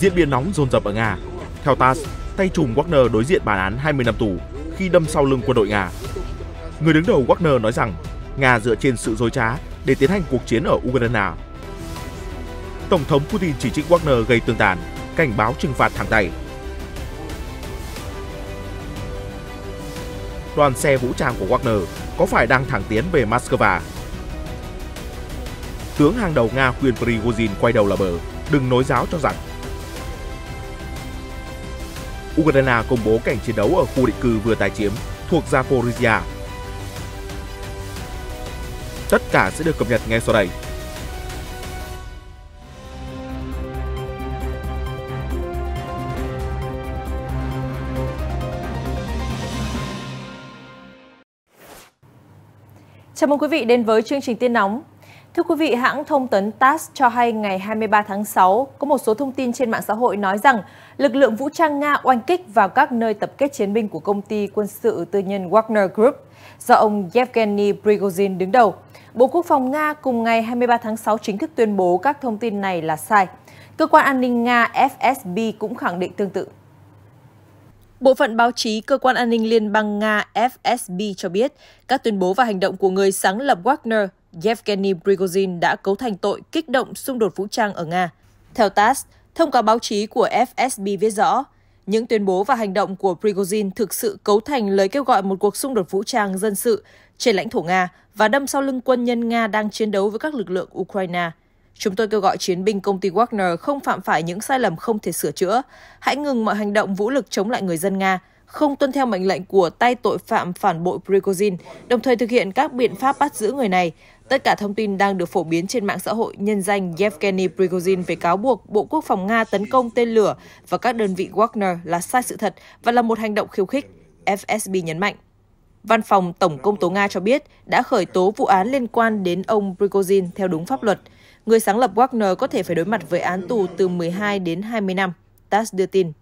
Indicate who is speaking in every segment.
Speaker 1: diễn biến nóng dồn dập ở Nga. Theo TASS, tay trùm Wagner đối diện bản án 20 năm tù khi đâm sau lưng quân đội Nga. Người đứng đầu Wagner nói rằng Nga dựa trên sự dối trá để tiến hành cuộc chiến ở Ukraine. Tổng thống Putin chỉ trích Wagner gây tương tàn, cảnh báo trừng phạt thẳng tay. Đoàn xe vũ trang của Wagner có phải đang thẳng tiến về Moscow? Tướng hàng đầu Nga khuyên Prigozhin quay đầu là bờ, đừng nối giáo cho rằng Ukraine công bố cảnh chiến đấu ở khu định cư vừa tái chiếm thuộc Zaporizhia. Tất cả sẽ được cập nhật ngay sau đây.
Speaker 2: Chào mừng quý vị đến với chương trình tin Nóng. Thưa quý vị, hãng thông tấn TASS cho hay ngày 23 tháng 6 có một số thông tin trên mạng xã hội nói rằng lực lượng vũ trang Nga oanh kích vào các nơi tập kết chiến binh của công ty quân sự tư nhân Wagner Group do ông Yevgeny Prigozhin đứng đầu. Bộ Quốc phòng Nga cùng ngày 23 tháng 6 chính thức tuyên bố các thông tin này là sai. Cơ quan an ninh Nga FSB cũng khẳng định tương tự. Bộ phận báo chí Cơ quan An ninh Liên bang Nga FSB cho biết, các tuyên bố và hành động của người sáng lập Wagner Yevgeny Prigozhin đã cấu thành tội kích động xung đột vũ trang ở Nga. Theo TASS, thông cáo báo chí của FSB viết rõ, những tuyên bố và hành động của Prigozhin thực sự cấu thành lời kêu gọi một cuộc xung đột vũ trang dân sự trên lãnh thổ Nga và đâm sau lưng quân nhân Nga đang chiến đấu với các lực lượng Ukraine. Chúng tôi kêu gọi chiến binh công ty Wagner không phạm phải những sai lầm không thể sửa chữa, hãy ngừng mọi hành động vũ lực chống lại người dân Nga, không tuân theo mệnh lệnh của tay tội phạm phản bội Prigozhin, đồng thời thực hiện các biện pháp bắt giữ người này. Tất cả thông tin đang được phổ biến trên mạng xã hội nhân danh Yevgeny Prigozhin về cáo buộc Bộ Quốc phòng Nga tấn công tên lửa và các đơn vị Wagner là sai sự thật và là một hành động khiêu khích, FSB nhấn mạnh. Văn phòng Tổng công tố Nga cho biết đã khởi tố vụ án liên quan đến ông Prigozhin theo đúng pháp luật. Người sáng lập Wagner có thể phải đối mặt với án tù từ 12 đến 20 năm, TASS đưa tin.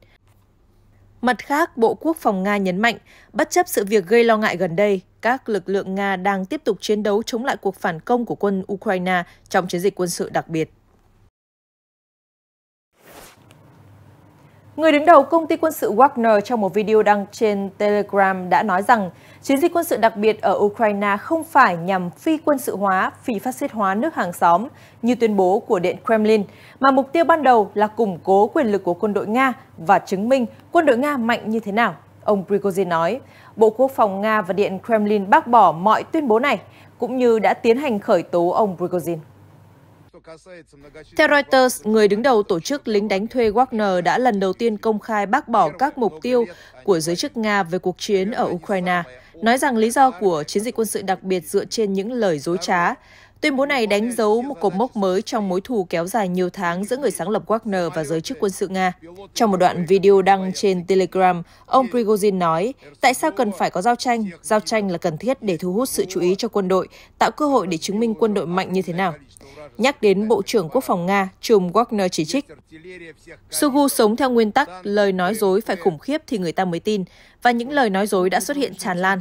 Speaker 2: Mặt khác, Bộ Quốc phòng Nga nhấn mạnh, bất chấp sự việc gây lo ngại gần đây, các lực lượng Nga đang tiếp tục chiến đấu chống lại cuộc phản công của quân Ukraine trong chiến dịch quân sự đặc biệt. Người đứng đầu công ty quân sự Wagner trong một video đăng trên Telegram đã nói rằng Chiến dịch quân sự đặc biệt ở Ukraine không phải nhằm phi quân sự hóa, phi phát xít hóa nước hàng xóm như tuyên bố của Điện Kremlin, mà mục tiêu ban đầu là củng cố quyền lực của quân đội Nga và chứng minh quân đội Nga mạnh như thế nào, ông Prigozhin nói. Bộ Quốc phòng Nga và Điện Kremlin bác bỏ mọi tuyên bố này, cũng như đã tiến hành khởi tố ông Prigozhin. Theo Reuters, người đứng đầu tổ chức lính đánh thuê Wagner đã lần đầu tiên công khai bác bỏ các mục tiêu của giới chức Nga về cuộc chiến ở Ukraine nói rằng lý do của chiến dịch quân sự đặc biệt dựa trên những lời dối trá. Tuyên bố này đánh dấu một cột mốc mới trong mối thù kéo dài nhiều tháng giữa người sáng lập Wagner và giới chức quân sự Nga. Trong một đoạn video đăng trên Telegram, ông Prigozhin nói, tại sao cần phải có giao tranh? Giao tranh là cần thiết để thu hút sự chú ý cho quân đội, tạo cơ hội để chứng minh quân đội mạnh như thế nào. Nhắc đến Bộ trưởng Quốc phòng Nga, Trùm Wagner chỉ trích. Sugu sống theo nguyên tắc lời nói dối phải khủng khiếp thì người ta mới tin, và những lời nói dối đã xuất hiện tràn lan.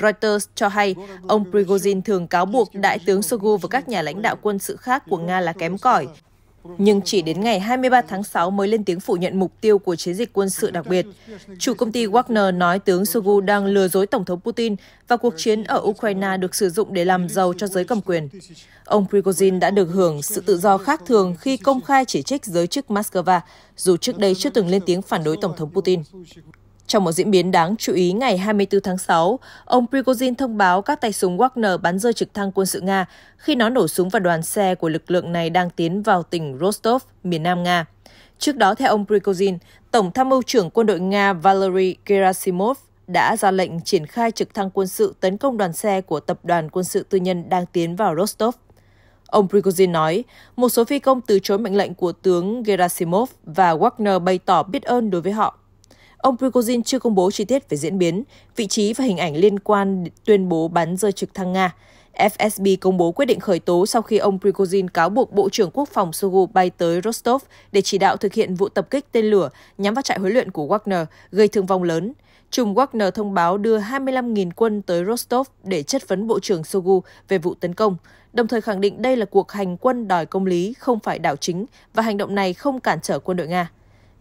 Speaker 2: Reuters cho hay, ông Prigozhin thường cáo buộc Đại tướng Sugu và các nhà lãnh đạo quân sự khác của Nga là kém cỏi, nhưng chỉ đến ngày 23 tháng 6 mới lên tiếng phủ nhận mục tiêu của chiến dịch quân sự đặc biệt. Chủ công ty Wagner nói tướng Shoigu đang lừa dối Tổng thống Putin và cuộc chiến ở Ukraine được sử dụng để làm giàu cho giới cầm quyền. Ông Prigozhin đã được hưởng sự tự do khác thường khi công khai chỉ trích giới chức Moscow, dù trước đây chưa từng lên tiếng phản đối Tổng thống Putin. Trong một diễn biến đáng chú ý ngày 24 tháng 6, ông Prigozhin thông báo các tay súng Wagner bắn rơi trực thăng quân sự Nga khi nó nổ súng vào đoàn xe của lực lượng này đang tiến vào tỉnh Rostov, miền nam Nga. Trước đó, theo ông Prigozhin, Tổng tham mưu trưởng quân đội Nga Valery Gerasimov đã ra lệnh triển khai trực thăng quân sự tấn công đoàn xe của tập đoàn quân sự tư nhân đang tiến vào Rostov. Ông Prigozhin nói, một số phi công từ chối mệnh lệnh của tướng Gerasimov và Wagner bày tỏ biết ơn đối với họ. Ông Prigozhin chưa công bố chi tiết về diễn biến, vị trí và hình ảnh liên quan tuyên bố bắn rơi trực thăng Nga. FSB công bố quyết định khởi tố sau khi ông Prigozhin cáo buộc Bộ trưởng Quốc phòng Shoigu bay tới Rostov để chỉ đạo thực hiện vụ tập kích tên lửa nhắm vào trại huấn luyện của Wagner, gây thương vong lớn. Trùng Wagner thông báo đưa 25.000 quân tới Rostov để chất vấn Bộ trưởng Shoigu về vụ tấn công, đồng thời khẳng định đây là cuộc hành quân đòi công lý, không phải đảo chính, và hành động này không cản trở quân đội Nga.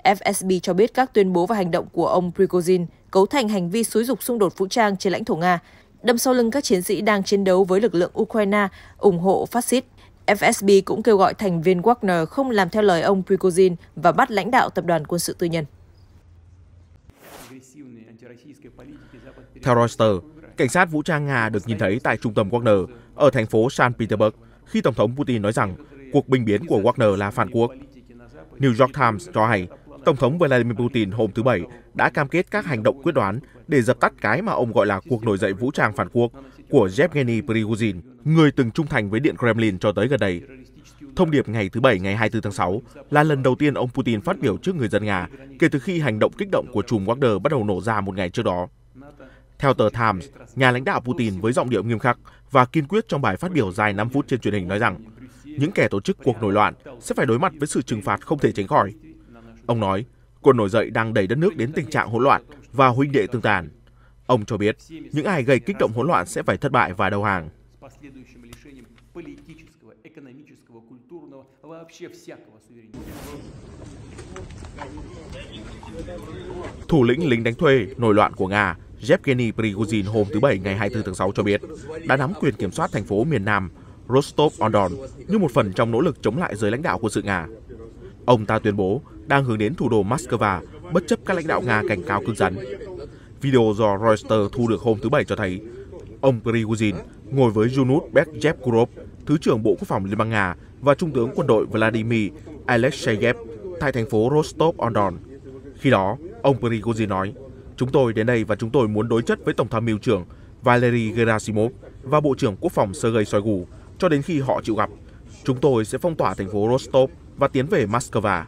Speaker 2: FSB cho biết các tuyên bố và hành động của ông Prigozhin cấu thành hành vi xúi dục xung đột vũ trang trên lãnh thổ Nga, đâm sau lưng các chiến sĩ đang chiến đấu với lực lượng Ukraine ủng hộ phát xít. FSB cũng kêu gọi thành viên Wagner không làm theo lời ông Prigozhin và bắt lãnh đạo tập đoàn quân sự tư nhân.
Speaker 1: Theo Reuters, cảnh sát vũ trang Nga được nhìn thấy tại trung tâm Wagner ở thành phố Saint Petersburg khi Tổng thống Putin nói rằng cuộc binh biến của Wagner là phản quốc. New York Times cho hay Tổng thống Vladimir Putin hôm thứ Bảy đã cam kết các hành động quyết đoán để dập tắt cái mà ông gọi là cuộc nổi dậy vũ trang phản quốc của Yevgeny Prigozhin, người từng trung thành với Điện Kremlin cho tới gần đây. Thông điệp ngày thứ Bảy ngày 24 tháng 6 là lần đầu tiên ông Putin phát biểu trước người dân Nga kể từ khi hành động kích động của chùm Wagner bắt đầu nổ ra một ngày trước đó. Theo tờ Times, nhà lãnh đạo Putin với giọng điệu nghiêm khắc và kiên quyết trong bài phát biểu dài 5 phút trên truyền hình nói rằng những kẻ tổ chức cuộc nổi loạn sẽ phải đối mặt với sự trừng phạt không thể tránh khỏi Ông nói, quân nổi dậy đang đẩy đất nước đến tình trạng hỗn loạn và huynh đệ tương tàn. Ông cho biết, những ai gây kích động hỗn loạn sẽ phải thất bại và đầu hàng. Thủ lĩnh lính đánh thuê nổi loạn của Nga Yevgeny Prigozhin hôm thứ Bảy ngày 24 tháng 6 cho biết đã nắm quyền kiểm soát thành phố miền Nam Rostov-on-Don như một phần trong nỗ lực chống lại giới lãnh đạo của sự Nga. Ông ta tuyên bố đang hướng đến thủ đô Moscow, bất chấp các lãnh đạo Nga cảnh cáo cứng rắn. Video do Reuters thu được hôm thứ Bảy cho thấy, ông Prigozhin ngồi với Yunus Bekyevkurov, Thứ trưởng Bộ Quốc phòng Liên bang Nga và Trung tướng quân đội Vladimir Alexeyev tại thành phố Rostov-on-Don. Khi đó, ông Prigozhin nói, Chúng tôi đến đây và chúng tôi muốn đối chất với Tổng tham mưu trưởng Valery Gerasimov và Bộ trưởng Quốc phòng Sergei Shoigu cho đến khi họ chịu gặp. Chúng tôi sẽ phong tỏa thành phố Rostov và tiến về Moscow.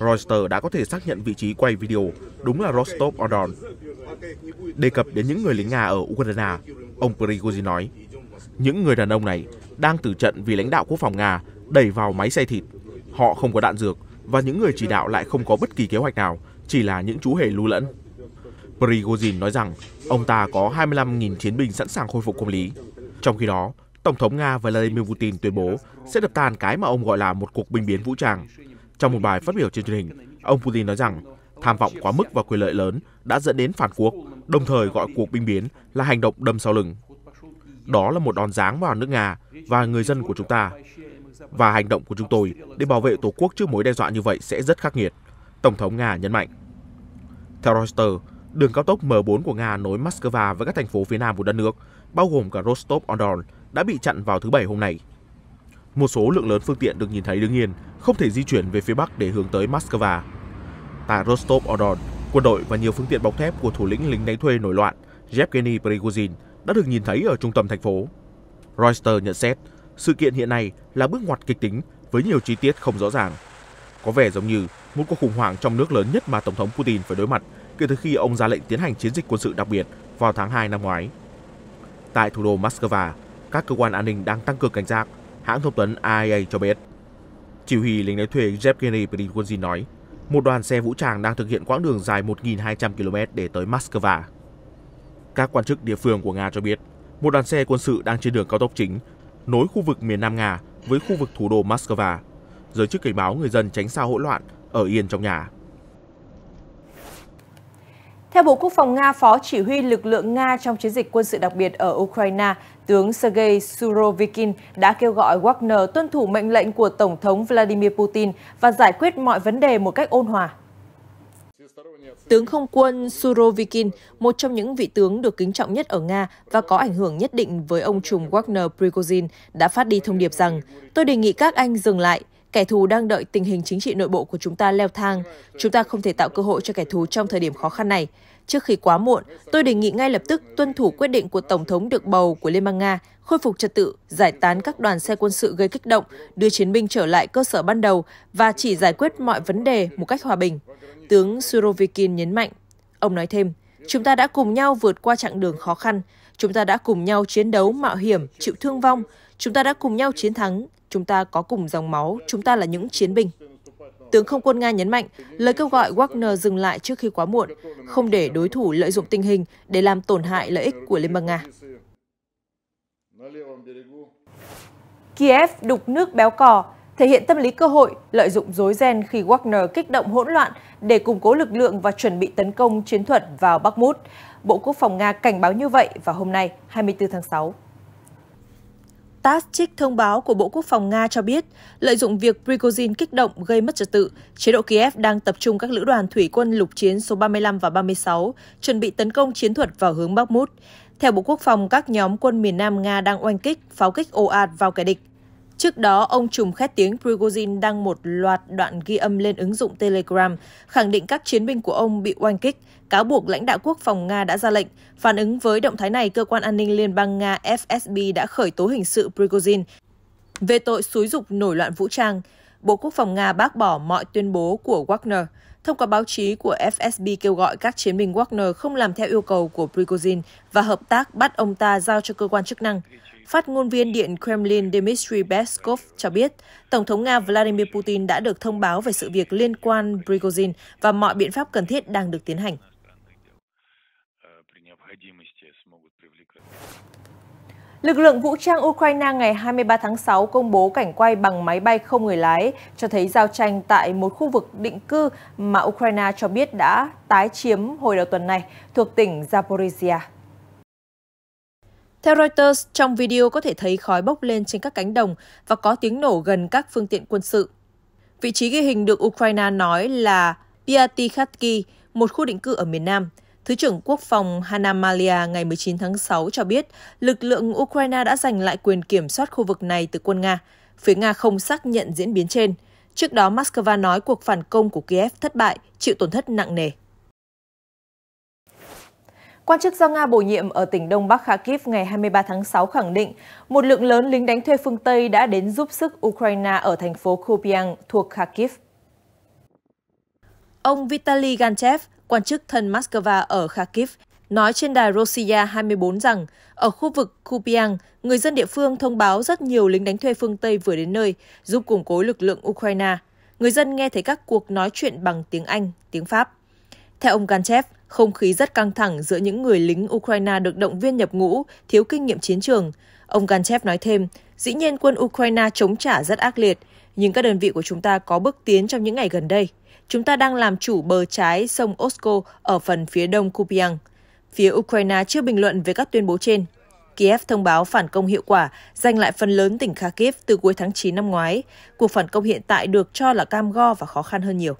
Speaker 1: Reuters đã có thể xác nhận vị trí quay video đúng là Rostov-on-Don. Đề cập đến những người lính Nga ở Ukraine, ông Prigozhin nói, những người đàn ông này đang tử trận vì lãnh đạo quốc phòng Nga đẩy vào máy xay thịt. Họ không có đạn dược và những người chỉ đạo lại không có bất kỳ kế hoạch nào, chỉ là những chú hề lưu lẫn. Prigozhin nói rằng ông ta có 25.000 chiến binh sẵn sàng khôi phục công lý. Trong khi đó, Tổng thống Nga Vladimir Putin tuyên bố sẽ đập tan cái mà ông gọi là một cuộc binh biến vũ trang, trong một bài phát biểu trên truyền hình, ông Putin nói rằng tham vọng quá mức và quyền lợi lớn đã dẫn đến phản quốc, đồng thời gọi cuộc binh biến là hành động đâm sau lưng. Đó là một đòn giáng vào nước Nga và người dân của chúng ta. Và hành động của chúng tôi để bảo vệ Tổ quốc trước mối đe dọa như vậy sẽ rất khắc nghiệt, Tổng thống Nga nhấn mạnh. Theo Reuters, đường cao tốc M4 của Nga nối Moscow với các thành phố phía nam của đất nước, bao gồm cả Rostov-on-Don, đã bị chặn vào thứ Bảy hôm nay một số lượng lớn phương tiện được nhìn thấy đứng yên, không thể di chuyển về phía bắc để hướng tới Moscow. Tại Rostov-on-Don, quân đội và nhiều phương tiện bọc thép của thủ lĩnh lính đánh thuê nổi loạn Yevgeny Prigozhin đã được nhìn thấy ở trung tâm thành phố. Reuters nhận xét, sự kiện hiện nay là bước ngoặt kịch tính với nhiều chi tiết không rõ ràng. Có vẻ giống như một cuộc khủng hoảng trong nước lớn nhất mà Tổng thống Putin phải đối mặt kể từ khi ông ra lệnh tiến hành chiến dịch quân sự đặc biệt vào tháng 2 năm ngoái. Tại thủ đô Moscow, các cơ quan an ninh đang tăng cường cảnh giác hãng thông tấn AIA cho biết. Chỉ huy lính đánh thuê Yevgeny Prigozhin nói, một đoàn xe vũ trang đang thực hiện quãng đường dài 1.200 km để tới Moscow. Các quan chức địa phương của Nga cho biết, một đoàn xe quân sự đang trên đường cao tốc chính nối khu vực miền Nam Nga với khu vực thủ đô Moscow. Giới chức cảnh báo người dân tránh xa hỗn loạn, ở yên trong nhà.
Speaker 2: Theo Bộ Quốc phòng Nga, Phó Chỉ huy lực lượng Nga trong chiến dịch quân sự đặc biệt ở Ukraine, tướng Sergei Surovikin đã kêu gọi Wagner tuân thủ mệnh lệnh của Tổng thống Vladimir Putin và giải quyết mọi vấn đề một cách ôn hòa. Tướng không quân Surovikin, một trong những vị tướng được kính trọng nhất ở Nga và có ảnh hưởng nhất định với ông trùm Wagner Prigozhin, đã phát đi thông điệp rằng Tôi đề nghị các anh dừng lại, Kẻ thù đang đợi tình hình chính trị nội bộ của chúng ta leo thang. Chúng ta không thể tạo cơ hội cho kẻ thù trong thời điểm khó khăn này. Trước khi quá muộn, tôi đề nghị ngay lập tức tuân thủ quyết định của Tổng thống được bầu của Liên bang Nga, khôi phục trật tự, giải tán các đoàn xe quân sự gây kích động, đưa chiến binh trở lại cơ sở ban đầu và chỉ giải quyết mọi vấn đề một cách hòa bình. Tướng Surovikin nhấn mạnh. Ông nói thêm, chúng ta đã cùng nhau vượt qua chặng đường khó khăn, chúng ta đã cùng nhau chiến đấu mạo hiểm, chịu thương vong, chúng ta đã cùng nhau chiến thắng, Chúng ta có cùng dòng máu, chúng ta là những chiến binh. Tướng không quân Nga nhấn mạnh, lời kêu gọi Wagner dừng lại trước khi quá muộn, không để đối thủ lợi dụng tình hình để làm tổn hại lợi ích của Liên bang Nga. Kiev đục nước béo cò, thể hiện tâm lý cơ hội, lợi dụng dối ren khi Wagner kích động hỗn loạn để củng cố lực lượng và chuẩn bị tấn công chiến thuật vào Bakhmut. Bộ Quốc phòng Nga cảnh báo như vậy vào hôm nay, 24 tháng 6. TASS trích thông báo của Bộ Quốc phòng Nga cho biết, lợi dụng việc Prigozhin kích động gây mất trật tự, chế độ Kiev đang tập trung các lữ đoàn thủy quân lục chiến số 35 và 36, chuẩn bị tấn công chiến thuật vào hướng Bắc Mút. Theo Bộ Quốc phòng, các nhóm quân miền Nam Nga đang oanh kích, pháo kích ồ ạt vào kẻ địch. Trước đó, ông trùm khét tiếng Prigozhin đăng một loạt đoạn ghi âm lên ứng dụng Telegram, khẳng định các chiến binh của ông bị oanh kích, cáo buộc lãnh đạo quốc phòng Nga đã ra lệnh. Phản ứng với động thái này, cơ quan an ninh liên bang Nga FSB đã khởi tố hình sự Prigozhin về tội xúi dục nổi loạn vũ trang. Bộ Quốc phòng Nga bác bỏ mọi tuyên bố của Wagner. Thông qua báo chí của FSB kêu gọi các chiến binh Wagner không làm theo yêu cầu của Prigozhin và hợp tác bắt ông ta giao cho cơ quan chức năng. Phát ngôn viên Điện Kremlin Dmitry Peskov cho biết, Tổng thống Nga Vladimir Putin đã được thông báo về sự việc liên quan Prigozhin và mọi biện pháp cần thiết đang được tiến hành. Lực lượng vũ trang Ukraine ngày 23 tháng 6 công bố cảnh quay bằng máy bay không người lái, cho thấy giao tranh tại một khu vực định cư mà Ukraine cho biết đã tái chiếm hồi đầu tuần này, thuộc tỉnh Zaporizhia. Theo Reuters, trong video có thể thấy khói bốc lên trên các cánh đồng và có tiếng nổ gần các phương tiện quân sự. Vị trí ghi hình được Ukraine nói là Piatikhatki, một khu định cư ở miền Nam. Thứ trưởng Quốc phòng Hanna Malia ngày 19 tháng 6 cho biết lực lượng Ukraine đã giành lại quyền kiểm soát khu vực này từ quân Nga. Phía Nga không xác nhận diễn biến trên. Trước đó, Moscow nói cuộc phản công của Kiev thất bại, chịu tổn thất nặng nề. Quan chức do Nga bổ nhiệm ở tỉnh Đông Bắc Kharkiv ngày 23 tháng 6 khẳng định một lượng lớn lính đánh thuê phương Tây đã đến giúp sức Ukraine ở thành phố Kupiang thuộc Kharkiv. Ông Vitaly Ganchev, quan chức thân Moscow ở Kharkiv, nói trên đài Rossiya 24 rằng ở khu vực Kupiang, người dân địa phương thông báo rất nhiều lính đánh thuê phương Tây vừa đến nơi, giúp củng cố lực lượng Ukraine. Người dân nghe thấy các cuộc nói chuyện bằng tiếng Anh, tiếng Pháp. Theo ông Ganchev, không khí rất căng thẳng giữa những người lính Ukraine được động viên nhập ngũ, thiếu kinh nghiệm chiến trường. Ông Ganchev nói thêm, dĩ nhiên quân Ukraine chống trả rất ác liệt, nhưng các đơn vị của chúng ta có bước tiến trong những ngày gần đây. Chúng ta đang làm chủ bờ trái sông Osko ở phần phía đông Kupiang. Phía Ukraine chưa bình luận về các tuyên bố trên. Kiev thông báo phản công hiệu quả, giành lại phần lớn tỉnh Kharkiv từ cuối tháng 9 năm ngoái. Cuộc phản công hiện tại được cho là cam go và khó khăn hơn nhiều.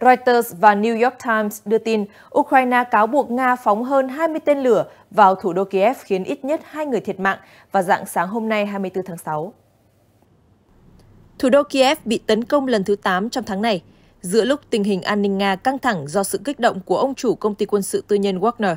Speaker 2: Reuters và New York Times đưa tin Ukraine cáo buộc Nga phóng hơn 20 tên lửa vào thủ đô Kiev khiến ít nhất 2 người thiệt mạng vào dạng sáng hôm nay 24 tháng 6. Thủ đô Kiev bị tấn công lần thứ 8 trong tháng này, giữa lúc tình hình an ninh Nga căng thẳng do sự kích động của ông chủ công ty quân sự tư nhân Wagner.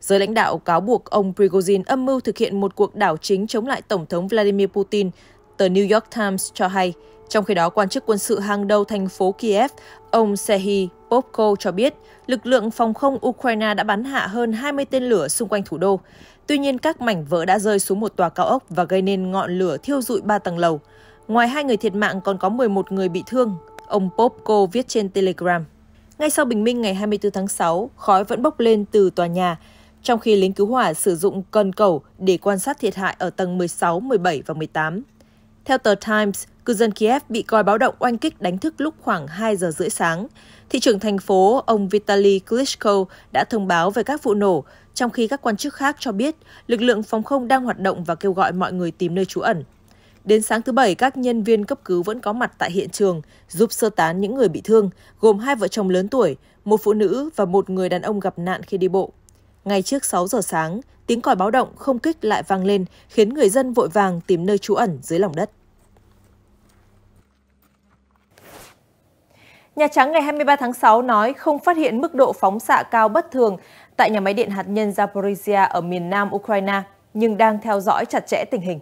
Speaker 2: Giới lãnh đạo cáo buộc ông Prigozhin âm mưu thực hiện một cuộc đảo chính chống lại Tổng thống Vladimir Putin, tờ New York Times cho hay. Trong khi đó, quan chức quân sự hàng đầu thành phố Kiev, ông Serhiy Popko cho biết lực lượng phòng không Ukraine đã bắn hạ hơn 20 tên lửa xung quanh thủ đô. Tuy nhiên, các mảnh vỡ đã rơi xuống một tòa cao ốc và gây nên ngọn lửa thiêu dụi ba tầng lầu. Ngoài hai người thiệt mạng còn có 11 người bị thương, ông Popko viết trên Telegram. Ngay sau bình minh ngày 24 tháng 6, khói vẫn bốc lên từ tòa nhà, trong khi lính cứu hỏa sử dụng cần cẩu để quan sát thiệt hại ở tầng 16, 17 và 18. Theo tờ Times, cư dân Kiev bị còi báo động oanh kích đánh thức lúc khoảng 2 giờ rưỡi sáng. Thị trưởng thành phố, ông Vitaly Klitschko đã thông báo về các vụ nổ, trong khi các quan chức khác cho biết lực lượng phòng không đang hoạt động và kêu gọi mọi người tìm nơi trú ẩn. Đến sáng thứ Bảy, các nhân viên cấp cứu vẫn có mặt tại hiện trường, giúp sơ tán những người bị thương, gồm hai vợ chồng lớn tuổi, một phụ nữ và một người đàn ông gặp nạn khi đi bộ. Ngay trước 6 giờ sáng, tiếng còi báo động không kích lại vang lên, khiến người dân vội vàng tìm nơi trú ẩn dưới lòng đất. Nhà Trắng ngày 23 tháng 6 nói không phát hiện mức độ phóng xạ cao bất thường tại nhà máy điện hạt nhân Zaporizhia ở miền nam Ukraine, nhưng đang theo dõi chặt chẽ tình hình.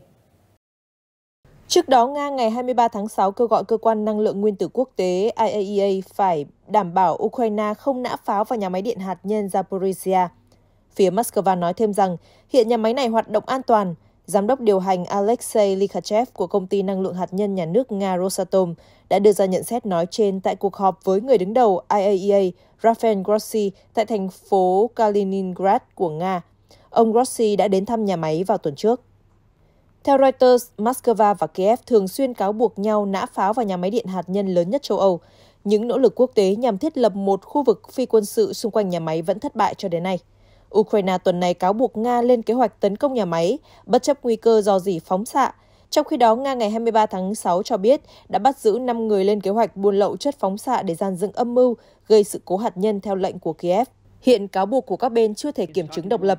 Speaker 2: Trước đó, Nga ngày 23 tháng 6 kêu gọi cơ quan năng lượng nguyên tử quốc tế IAEA e phải đảm bảo Ukraine không nã pháo vào nhà máy điện hạt nhân Zaporizhia. Phía Moscow nói thêm rằng hiện nhà máy này hoạt động an toàn. Giám đốc điều hành Alexei Likhachev của công ty năng lượng hạt nhân nhà nước Nga Rosatom đã đưa ra nhận xét nói trên tại cuộc họp với người đứng đầu IAEA e Rafael Grossi tại thành phố Kaliningrad của Nga. Ông Grossi đã đến thăm nhà máy vào tuần trước. Theo Reuters, Moscow và Kiev thường xuyên cáo buộc nhau nã pháo vào nhà máy điện hạt nhân lớn nhất châu Âu. Những nỗ lực quốc tế nhằm thiết lập một khu vực phi quân sự xung quanh nhà máy vẫn thất bại cho đến nay. Ukraine tuần này cáo buộc Nga lên kế hoạch tấn công nhà máy, bất chấp nguy cơ do gì phóng xạ. Trong khi đó, Nga ngày 23 tháng 6 cho biết đã bắt giữ 5 người lên kế hoạch buôn lậu chất phóng xạ để gian dựng âm mưu gây sự cố hạt nhân theo lệnh của Kiev. Hiện cáo buộc của các bên chưa thể kiểm chứng độc lập.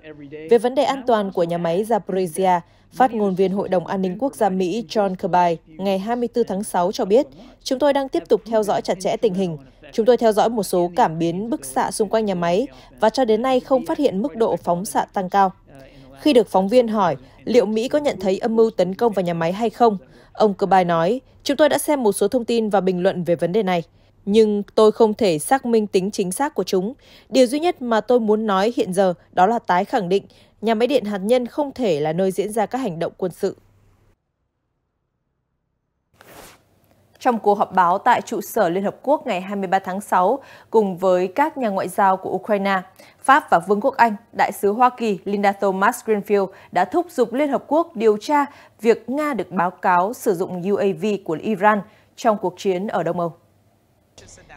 Speaker 2: Về vấn đề an toàn của nhà máy Zaporizhia, phát ngôn viên Hội đồng An ninh Quốc gia Mỹ John Kirby ngày 24 tháng 6 cho biết, chúng tôi đang tiếp tục theo dõi chặt chẽ tình hình. Chúng tôi theo dõi một số cảm biến bức xạ xung quanh nhà máy và cho đến nay không phát hiện mức độ phóng xạ tăng cao. Khi được phóng viên hỏi liệu Mỹ có nhận thấy âm mưu tấn công vào nhà máy hay không, ông Kirby nói, chúng tôi đã xem một số thông tin và bình luận về vấn đề này nhưng tôi không thể xác minh tính chính xác của chúng. Điều duy nhất mà tôi muốn nói hiện giờ đó là tái khẳng định nhà máy điện hạt nhân không thể là nơi diễn ra các hành động quân sự. Trong cuộc họp báo tại trụ sở Liên Hợp Quốc ngày 23 tháng 6 cùng với các nhà ngoại giao của Ukraine, Pháp và Vương quốc Anh, Đại sứ Hoa Kỳ Linda Thomas Greenfield đã thúc giục Liên Hợp Quốc điều tra việc Nga được báo cáo sử dụng UAV của Iran trong cuộc chiến ở Đông Âu.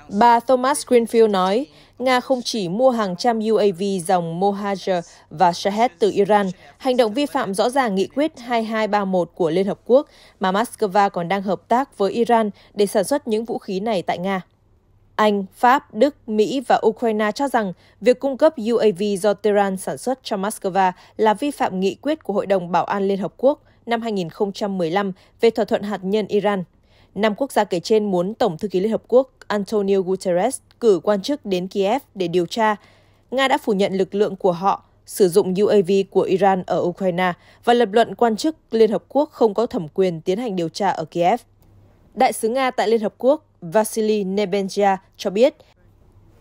Speaker 2: Bà Thomas Greenfield nói, Nga không chỉ mua hàng trăm UAV dòng Mohajer và Shahed từ Iran, hành động vi phạm rõ ràng nghị quyết 2231 của Liên Hợp Quốc, mà Moscow còn đang hợp tác với Iran để sản xuất những vũ khí này tại Nga. Anh, Pháp, Đức, Mỹ và Ukraine cho rằng việc cung cấp UAV do Tehran sản xuất cho Moscow là vi phạm nghị quyết của Hội đồng Bảo an Liên Hợp Quốc năm 2015 về thỏa thuận hạt nhân Iran. Năm quốc gia kể trên muốn Tổng thư ký Liên Hợp Quốc Antonio Guterres cử quan chức đến Kiev để điều tra. Nga đã phủ nhận lực lượng của họ sử dụng UAV của Iran ở Ukraine và lập luận quan chức Liên Hợp Quốc không có thẩm quyền tiến hành điều tra ở Kiev. Đại sứ Nga tại Liên Hợp Quốc Vasily Nebenzia cho biết,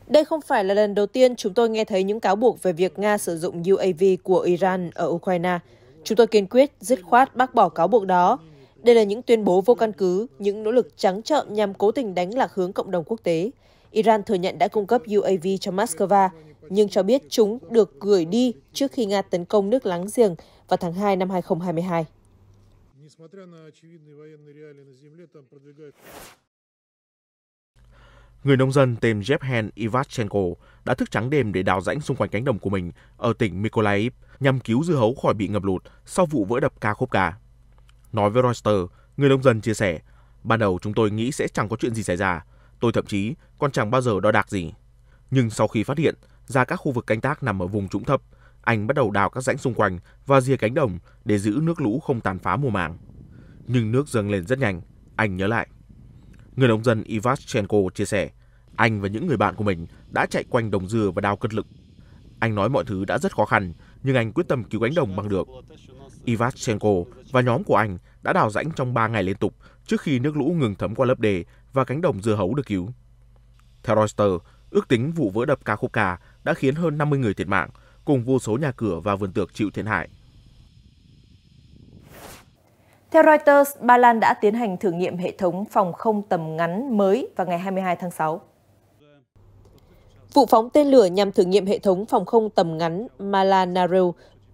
Speaker 2: đây không phải là lần đầu tiên chúng tôi nghe thấy những cáo buộc về việc Nga sử dụng UAV của Iran ở Ukraine. Chúng tôi kiên quyết, dứt khoát bác bỏ cáo buộc đó. Đây là những tuyên bố vô căn cứ, những nỗ lực trắng trợn nhằm cố tình đánh lạc hướng cộng đồng quốc tế. Iran thừa nhận đã cung cấp UAV cho Moscow, nhưng cho biết chúng được gửi đi trước khi Nga tấn công nước láng giềng vào tháng 2 năm 2022.
Speaker 1: Người nông dân tên Jevhen Ivachenko đã thức trắng đêm để đào rãnh xung quanh cánh đồng của mình ở tỉnh Mykolaiv nhằm cứu dưa hấu khỏi bị ngập lụt sau vụ vỡ đập cả. Nói với Reuters, người nông dân chia sẻ, ban đầu chúng tôi nghĩ sẽ chẳng có chuyện gì xảy ra, tôi thậm chí còn chẳng bao giờ đo đạc gì. Nhưng sau khi phát hiện ra các khu vực canh tác nằm ở vùng trũng thấp, anh bắt đầu đào các rãnh xung quanh và rìa cánh đồng để giữ nước lũ không tàn phá mùa màng. Nhưng nước dâng lên rất nhanh, anh nhớ lại. Người nông dân Ivashchenko chia sẻ, anh và những người bạn của mình đã chạy quanh đồng dừa và đào cất lực. Anh nói mọi thứ đã rất khó khăn, nhưng anh quyết tâm cứu cánh đồng bằng được. Ivashenko và nhóm của anh đã đào rãnh trong 3 ngày liên tục trước khi nước lũ ngừng thấm qua lớp đề và cánh đồng dưa hấu được cứu. Theo Reuters, ước tính vụ vỡ đập Kakhovka đã khiến hơn 50 người thiệt mạng, cùng vô số nhà cửa và vườn tược chịu thiệt hại.
Speaker 2: Theo Reuters, Ba Lan đã tiến hành thử nghiệm hệ thống phòng không tầm ngắn mới vào ngày 22 tháng 6. Vụ phóng tên lửa nhằm thử nghiệm hệ thống phòng không tầm ngắn Malanareu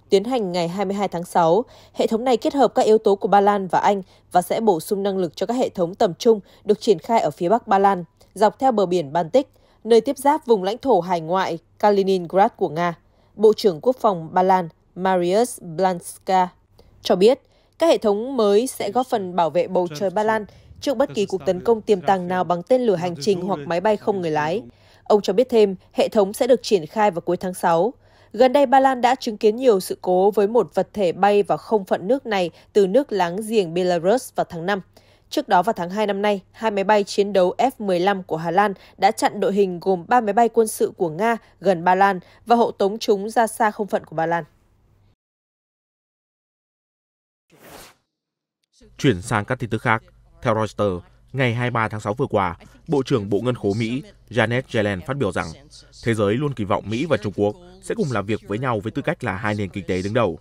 Speaker 2: tiến hành ngày 22 tháng 6. Hệ thống này kết hợp các yếu tố của Ba Lan và Anh và sẽ bổ sung năng lực cho các hệ thống tầm trung được triển khai ở phía bắc Ba Lan, dọc theo bờ biển Baltic, nơi tiếp giáp vùng lãnh thổ hải ngoại Kaliningrad của Nga. Bộ trưởng Quốc phòng Ba Lan Mariusz Blanska cho biết, các hệ thống mới sẽ góp phần bảo vệ bầu trời Ba Lan trước bất kỳ cuộc tấn công tiềm tàng nào bằng tên lửa hành trình hoặc máy bay không người lái. Ông cho biết thêm, hệ thống sẽ được triển khai vào cuối tháng 6. Gần đây, Ba Lan đã chứng kiến nhiều sự cố với một vật thể bay vào không phận nước này từ nước láng giềng Belarus vào tháng 5. Trước đó vào tháng 2 năm nay, hai máy bay chiến đấu F-15 của Hà Lan đã chặn đội hình gồm 3 máy bay quân sự của Nga gần Ba Lan và hộ tống chúng ra xa không phận của Ba Lan.
Speaker 1: Chuyển sang các tin tức khác, theo Reuters, Ngày 23 tháng 6 vừa qua, Bộ trưởng Bộ Ngân khố Mỹ Janet Yellen phát biểu rằng thế giới luôn kỳ vọng Mỹ và Trung Quốc sẽ cùng làm việc với nhau với tư cách là hai nền kinh tế đứng đầu.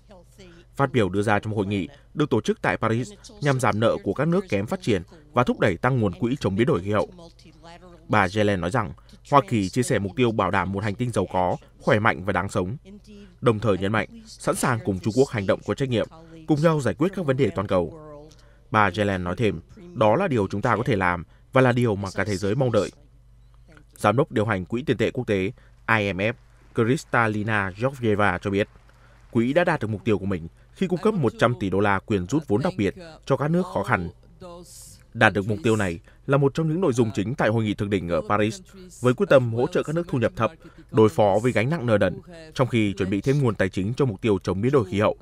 Speaker 1: Phát biểu đưa ra trong hội nghị được tổ chức tại Paris nhằm giảm nợ của các nước kém phát triển và thúc đẩy tăng nguồn quỹ chống biến đổi khí hậu. Bà Yellen nói rằng Hoa Kỳ chia sẻ mục tiêu bảo đảm một hành tinh giàu có, khỏe mạnh và đáng sống, đồng thời nhấn mạnh sẵn sàng cùng Trung Quốc hành động có trách nhiệm, cùng nhau giải quyết các vấn đề toàn cầu. Bà Jelen nói thêm, đó là điều chúng ta có thể làm và là điều mà cả thế giới mong đợi. Giám đốc điều hành Quỹ tiền tệ quốc tế IMF Kristalina Georgieva cho biết, quỹ đã đạt được mục tiêu của mình khi cung cấp 100 tỷ đô la quyền rút vốn đặc biệt cho các nước khó khăn. Đạt được mục tiêu này là một trong những nội dung chính tại hội nghị thượng đỉnh ở Paris, với quyết tâm hỗ trợ các nước thu nhập thấp đối phó với gánh nặng nợ đần, trong khi chuẩn bị thêm nguồn tài chính cho mục tiêu chống biến đổi khí hậu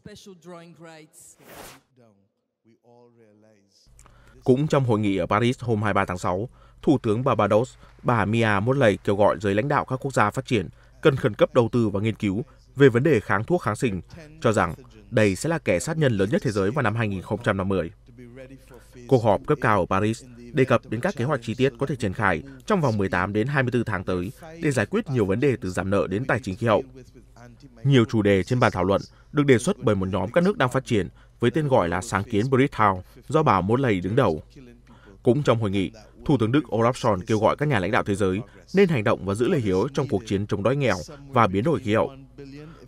Speaker 2: special drawing rights.
Speaker 1: Cũng trong hội nghị ở Paris hôm 23 tháng 6, Thủ tướng Barbados, bà Mia Motley kêu gọi giới lãnh đạo các quốc gia phát triển cần khẩn cấp đầu tư và nghiên cứu về vấn đề kháng thuốc kháng sinh, cho rằng đây sẽ là kẻ sát nhân lớn nhất thế giới vào năm 2050. Cuộc họp cấp cao ở Paris đề cập đến các kế hoạch chi tiết có thể triển khai trong vòng 18 đến 24 tháng tới để giải quyết nhiều vấn đề từ giảm nợ đến tài chính khí hậu, nhiều chủ đề trên bàn thảo luận được đề xuất bởi một nhóm các nước đang phát triển với tên gọi là sáng kiến Bridgetown do bà Morley đứng đầu. Cũng trong hội nghị, Thủ tướng Đức Olaf Scholz kêu gọi các nhà lãnh đạo thế giới nên hành động và giữ lời hiếu trong cuộc chiến chống đói nghèo và biến đổi khí hậu.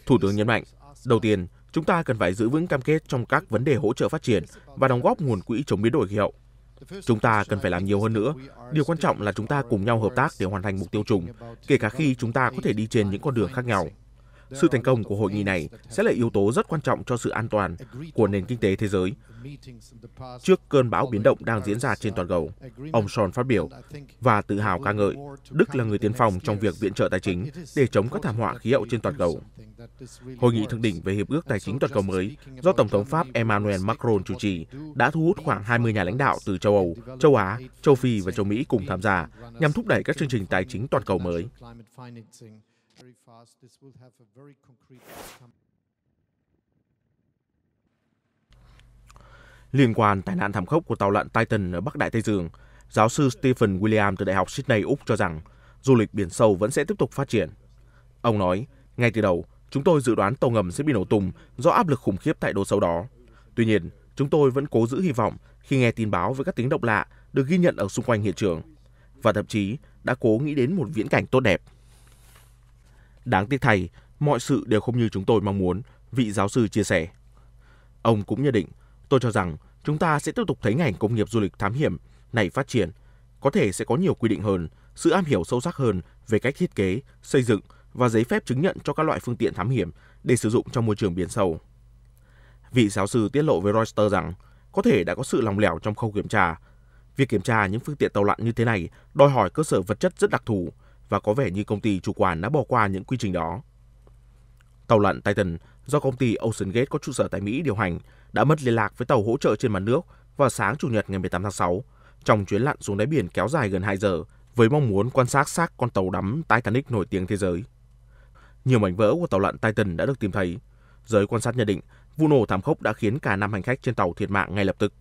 Speaker 1: Thủ tướng nhấn mạnh, đầu tiên, chúng ta cần phải giữ vững cam kết trong các vấn đề hỗ trợ phát triển và đóng góp nguồn quỹ chống biến đổi khí hậu. Chúng ta cần phải làm nhiều hơn nữa. Điều quan trọng là chúng ta cùng nhau hợp tác để hoàn thành mục tiêu chung, kể cả khi chúng ta có thể đi trên những con đường khác nhau. Sự thành công của hội nghị này sẽ là yếu tố rất quan trọng cho sự an toàn của nền kinh tế thế giới. Trước cơn bão biến động đang diễn ra trên toàn cầu, ông Sean phát biểu và tự hào ca ngợi Đức là người tiên phong trong việc viện trợ tài chính để chống các thảm họa khí hậu trên toàn cầu. Hội nghị thượng đỉnh về Hiệp ước Tài chính toàn cầu mới do Tổng thống Pháp Emmanuel Macron chủ trì đã thu hút khoảng 20 nhà lãnh đạo từ châu Âu, châu Á, châu Phi và châu Mỹ cùng tham gia nhằm thúc đẩy các chương trình tài chính toàn cầu mới
Speaker 2: very fast. This will have a very concrete outcome.
Speaker 1: Liên quan tai nạn thảm khốc của tàu lặn Titan ở Bắc Đại Tây Dương, giáo sư Stephen William từ Đại học Sydney, Úc cho rằng du lịch biển sâu vẫn sẽ tiếp tục phát triển. Ông nói, ngay từ đầu, chúng tôi dự đoán tàu ngầm sẽ bị nổ tung do áp lực khủng khiếp tại độ sâu đó. Tuy nhiên, chúng tôi vẫn cố giữ hy vọng khi nghe tin báo về các tiếng động lạ được ghi nhận ở xung quanh hiện trường và thậm chí đã cố nghĩ đến một viễn cảnh tốt đẹp. Đáng tiếc thay, mọi sự đều không như chúng tôi mong muốn, vị giáo sư chia sẻ. Ông cũng nhận định, tôi cho rằng chúng ta sẽ tiếp tục thấy ngành công nghiệp du lịch thám hiểm này phát triển. Có thể sẽ có nhiều quy định hơn, sự am hiểu sâu sắc hơn về cách thiết kế, xây dựng và giấy phép chứng nhận cho các loại phương tiện thám hiểm để sử dụng trong môi trường biển sâu. Vị giáo sư tiết lộ với Reuters rằng có thể đã có sự lòng lẻo trong khâu kiểm tra. Việc kiểm tra những phương tiện tàu lặn như thế này đòi hỏi cơ sở vật chất rất đặc thù, và có vẻ như công ty chủ quản đã bỏ qua những quy trình đó. Tàu lặn Titan do công ty Ocean Gate có trụ sở tại Mỹ điều hành đã mất liên lạc với tàu hỗ trợ trên mặt nước vào sáng Chủ nhật ngày 18 tháng 6 trong chuyến lặn xuống đáy biển kéo dài gần 2 giờ với mong muốn quan sát xác con tàu đắm Titanic nổi tiếng thế giới. Nhiều mảnh vỡ của tàu lặn Titan đã được tìm thấy. Giới quan sát nhận định, vụ nổ thảm khốc đã khiến cả năm hành khách trên tàu thiệt mạng ngay lập tức.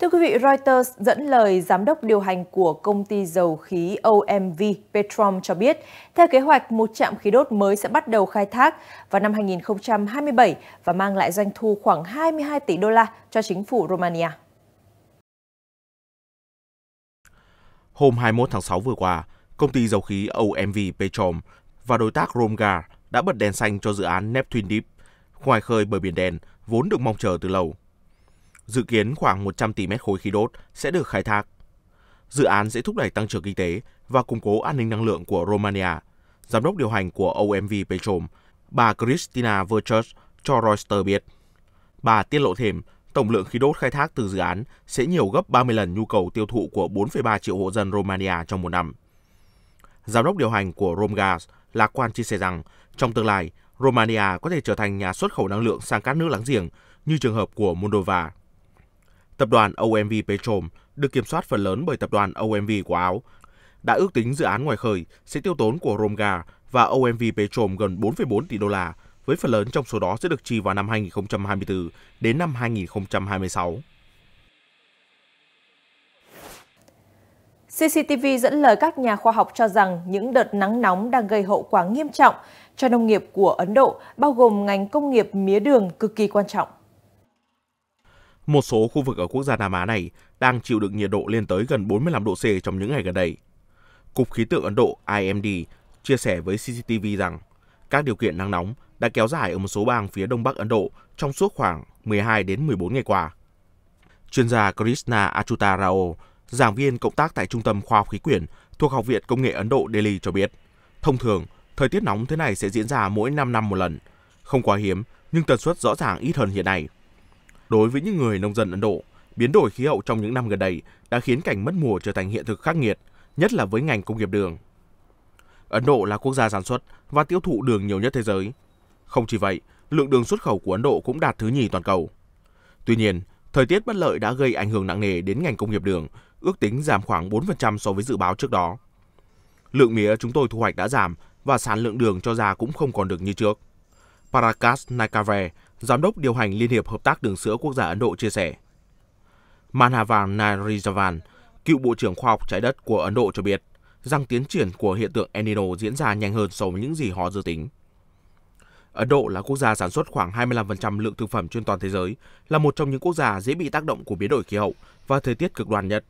Speaker 2: Thưa quý vị, Reuters dẫn lời giám đốc điều hành của công ty dầu khí OMV Petrom cho biết, theo kế hoạch, một trạm khí đốt mới sẽ bắt đầu khai thác vào năm 2027 và mang lại doanh thu khoảng 22 tỷ đô la cho chính phủ Romania.
Speaker 1: Hôm 21 tháng 6 vừa qua, công ty dầu khí OMV Petrom và đối tác Romgar đã bật đèn xanh cho dự án Neptune Deep, ngoài khơi bờ biển đen, vốn được mong chờ từ lâu dự kiến khoảng 100 tỷ mét khối khí đốt sẽ được khai thác. Dự án sẽ thúc đẩy tăng trưởng kinh tế và củng cố an ninh năng lượng của Romania. Giám đốc điều hành của OMV Petrom, bà Cristina Verchus cho Reuters biết. Bà tiết lộ thêm, tổng lượng khí đốt khai thác từ dự án sẽ nhiều gấp 30 lần nhu cầu tiêu thụ của 4,3 triệu hộ dân Romania trong một năm. Giám đốc điều hành của Romgas lạc quan chia sẻ rằng, trong tương lai, Romania có thể trở thành nhà xuất khẩu năng lượng sang các nước láng giềng như trường hợp của Moldova. Tập đoàn OMV Petrom được kiểm soát phần lớn bởi tập đoàn OMV của Áo, đã ước tính dự án ngoài khơi sẽ tiêu tốn của Romga và OMV Petrom gần 4,4 tỷ đô la, với phần lớn trong số đó sẽ được chi vào năm 2024 đến năm 2026.
Speaker 2: CCTV dẫn lời các nhà khoa học cho rằng những đợt nắng nóng đang gây hậu quả nghiêm trọng cho nông nghiệp của Ấn Độ, bao gồm ngành công nghiệp mía đường cực kỳ quan trọng.
Speaker 1: Một số khu vực ở quốc gia Nam Á này đang chịu đựng nhiệt độ lên tới gần 45 độ C trong những ngày gần đây. Cục Khí tượng Ấn Độ IMD chia sẻ với CCTV rằng các điều kiện nắng nóng đã kéo dài ở một số bang phía đông bắc Ấn Độ trong suốt khoảng 12 đến 14 ngày qua. Chuyên gia Krishna Achuta Rao, giảng viên cộng tác tại Trung tâm Khoa học Khí quyển thuộc Học viện Công nghệ Ấn Độ Delhi cho biết, thông thường, thời tiết nóng thế này sẽ diễn ra mỗi 5 năm một lần. Không quá hiếm, nhưng tần suất rõ ràng ít hơn hiện nay. Đối với những người nông dân Ấn Độ, biến đổi khí hậu trong những năm gần đây đã khiến cảnh mất mùa trở thành hiện thực khắc nghiệt, nhất là với ngành công nghiệp đường. Ấn Độ là quốc gia sản xuất và tiêu thụ đường nhiều nhất thế giới. Không chỉ vậy, lượng đường xuất khẩu của Ấn Độ cũng đạt thứ nhì toàn cầu. Tuy nhiên, thời tiết bất lợi đã gây ảnh hưởng nặng nề đến ngành công nghiệp đường, ước tính giảm khoảng 4% so với dự báo trước đó. Lượng mía chúng tôi thu hoạch đã giảm và sản lượng đường cho ra cũng không còn được như trước. Parakas Nakave Giám đốc điều hành Liên hiệp Hợp tác Đường sữa Quốc gia Ấn Độ chia sẻ. Manavan Narijavan, cựu Bộ trưởng Khoa học Trái đất của Ấn Độ cho biết rằng tiến triển của hiện tượng El Nino diễn ra nhanh hơn so với những gì họ dự tính. Ấn Độ là quốc gia sản xuất khoảng 25% lượng thực phẩm trên toàn thế giới, là một trong những quốc gia dễ bị tác động của biến đổi khí hậu và thời tiết cực đoan nhất.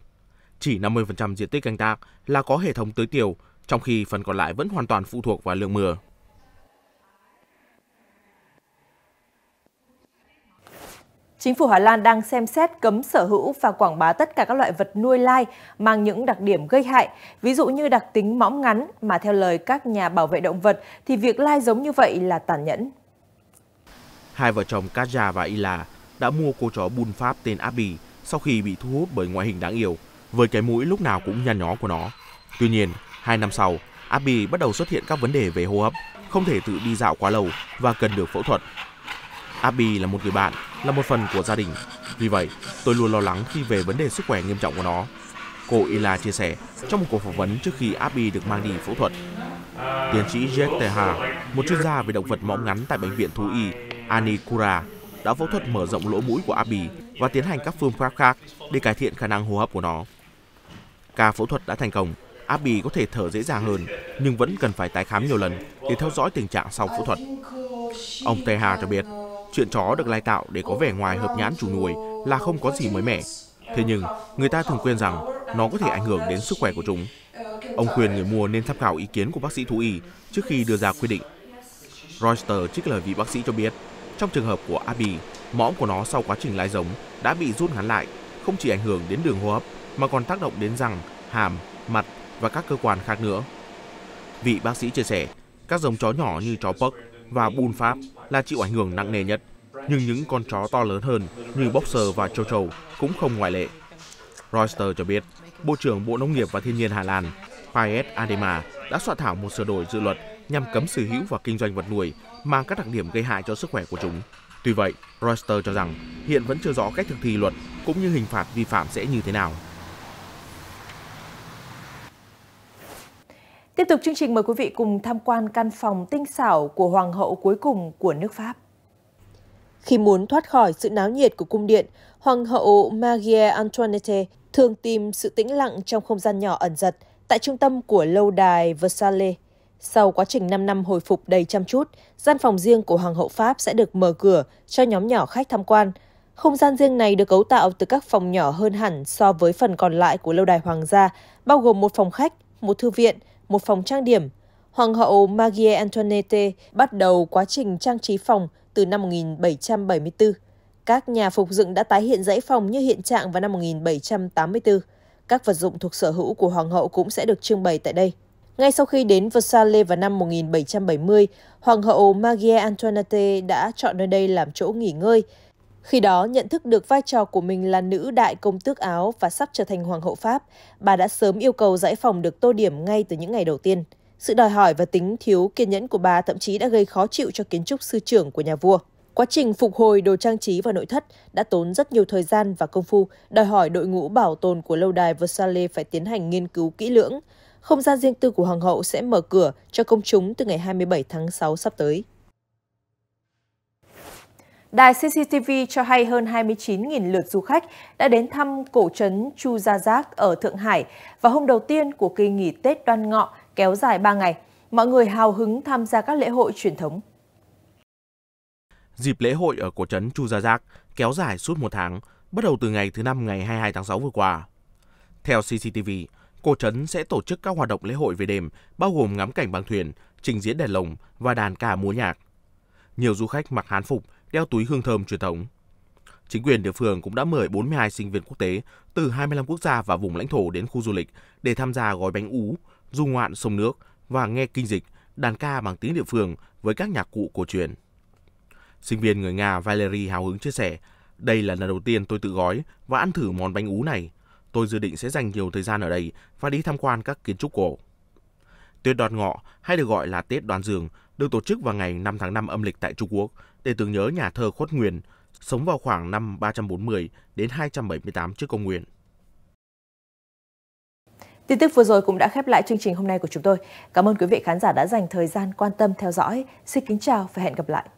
Speaker 1: Chỉ 50% diện tích canh tác là có hệ thống tưới tiêu, trong khi phần còn lại vẫn hoàn toàn phụ thuộc vào lượng mưa.
Speaker 2: Chính phủ Hà Lan đang xem xét cấm sở hữu và quảng bá tất cả các loại vật nuôi lai mang những đặc điểm gây hại, ví dụ như đặc tính mõm ngắn mà theo lời các nhà bảo vệ động vật thì việc lai giống như vậy là tàn nhẫn.
Speaker 1: Hai vợ chồng Kaja và Ila đã mua cô chó bun Pháp tên Abby sau khi bị thu hút bởi ngoại hình đáng yêu, với cái mũi lúc nào cũng nhăn nhó của nó. Tuy nhiên, hai năm sau, Abby bắt đầu xuất hiện các vấn đề về hô hấp, không thể tự đi dạo quá lâu và cần được phẫu thuật. Abby là một người bạn là một phần của gia đình. Vì vậy, tôi luôn lo lắng khi về vấn đề sức khỏe nghiêm trọng của nó. Cô Ila chia sẻ trong một cuộc phỏng vấn trước khi Abby được mang đi phẫu thuật. Tiến sĩ Jack Teha, một chuyên gia về động vật mõm ngắn tại bệnh viện thú y Anikura, đã phẫu thuật mở rộng lỗ mũi của Abby và tiến hành các phương pháp khác để cải thiện khả năng hô hấp của nó. Ca phẫu thuật đã thành công, Abby có thể thở dễ dàng hơn nhưng vẫn cần phải tái khám nhiều lần để theo dõi tình trạng sau phẫu thuật. Ông Teha cho biết Chuyện chó được lai tạo để có vẻ ngoài hợp nhãn chủ nuôi là không có gì mới mẻ. Thế nhưng, người ta thường quên rằng nó có thể ảnh hưởng đến sức khỏe của chúng. Ông khuyên người mua nên tham khảo ý kiến của bác sĩ thú y trước khi đưa ra quyết định. Reuters trích lời vị bác sĩ cho biết, trong trường hợp của Abby, mõm của nó sau quá trình lai giống đã bị rút ngắn lại, không chỉ ảnh hưởng đến đường hô hấp mà còn tác động đến răng, hàm, mặt và các cơ quan khác nữa. Vị bác sĩ chia sẻ, các giống chó nhỏ như chó Puck và bùn Pháp là chịu ảnh hưởng nặng nề nhất, nhưng những con chó to lớn hơn như Boxer và Châu Châu cũng không ngoại lệ. Reuters cho biết, Bộ trưởng Bộ Nông nghiệp và Thiên nhiên Hà Lan Paet Adema đã soạn thảo một sửa đổi dự luật nhằm cấm sở hữu và kinh doanh vật nuôi mang các đặc điểm gây hại cho sức khỏe của chúng. Tuy vậy, Reuters cho rằng hiện vẫn chưa rõ cách thực thi luật cũng như hình phạt vi phạm sẽ như thế nào.
Speaker 2: Tiếp tục chương trình mời quý vị cùng tham quan căn phòng tinh xảo của Hoàng hậu cuối cùng của nước Pháp. Khi muốn thoát khỏi sự náo nhiệt của cung điện, Hoàng hậu Marie Antoinette thường tìm sự tĩnh lặng trong không gian nhỏ ẩn giật tại trung tâm của lâu đài Versailles. Sau quá trình 5 năm hồi phục đầy chăm chút, gian phòng riêng của Hoàng hậu Pháp sẽ được mở cửa cho nhóm nhỏ khách tham quan. Không gian riêng này được cấu tạo từ các phòng nhỏ hơn hẳn so với phần còn lại của lâu đài hoàng gia, bao gồm một phòng khách, một thư viện, một phòng trang điểm. Hoàng hậu Marie Antoinette bắt đầu quá trình trang trí phòng từ năm 1774. Các nhà phục dựng đã tái hiện dãy phòng như hiện trạng vào năm 1784. Các vật dụng thuộc sở hữu của hoàng hậu cũng sẽ được trưng bày tại đây. Ngay sau khi đến Versailles vào năm 1770, hoàng hậu Marie Antoinette đã chọn nơi đây làm chỗ nghỉ ngơi khi đó, nhận thức được vai trò của mình là nữ đại công tước Áo và sắp trở thành hoàng hậu Pháp, bà đã sớm yêu cầu giải phòng được tô điểm ngay từ những ngày đầu tiên. Sự đòi hỏi và tính thiếu kiên nhẫn của bà thậm chí đã gây khó chịu cho kiến trúc sư trưởng của nhà vua. Quá trình phục hồi đồ trang trí và nội thất đã tốn rất nhiều thời gian và công phu, đòi hỏi đội ngũ bảo tồn của lâu đài Versailles phải tiến hành nghiên cứu kỹ lưỡng. Không gian riêng tư của hoàng hậu sẽ mở cửa cho công chúng từ ngày 27 tháng 6 sắp tới. Đài CCTV cho hay hơn 29.000 lượt du khách đã đến thăm cổ trấn Chu Gia Giác ở Thượng Hải vào hôm đầu tiên của kỳ nghỉ Tết Đoan Ngọ kéo dài 3 ngày. Mọi người hào hứng tham gia các lễ hội truyền thống.
Speaker 1: Dịp lễ hội ở cổ trấn Chu Gia Giác kéo dài suốt một tháng, bắt đầu từ ngày thứ năm ngày 22 tháng 6 vừa qua. Theo CCTV, cổ trấn sẽ tổ chức các hoạt động lễ hội về đêm, bao gồm ngắm cảnh bằng thuyền, trình diễn đèn lồng và đàn ca múa nhạc. Nhiều du khách mặc hán phục đeo túi hương thơm truyền thống. Chính quyền địa phương cũng đã mời 42 sinh viên quốc tế từ 25 quốc gia và vùng lãnh thổ đến khu du lịch để tham gia gói bánh ú, du ngoạn sông nước và nghe kinh dịch, đàn ca bằng tiếng địa phương với các nhạc cụ cổ truyền. Sinh viên người Nga Valery hào hứng chia sẻ, đây là lần đầu tiên tôi tự gói và ăn thử món bánh ú này. Tôi dự định sẽ dành nhiều thời gian ở đây và đi tham quan các kiến trúc cổ. Tuyết đoàn ngọ hay được gọi là Tết đoàn dương được tổ chức vào ngày 5 tháng 5 âm lịch tại Trung Quốc để tưởng nhớ nhà thơ Khuất Nguyên, sống vào khoảng năm 340 đến 278 trước công nguyên.
Speaker 2: Tin tức vừa rồi cũng đã khép lại chương trình hôm nay của chúng tôi. Cảm ơn quý vị khán giả đã dành thời gian quan tâm theo dõi. Xin kính chào và hẹn gặp lại.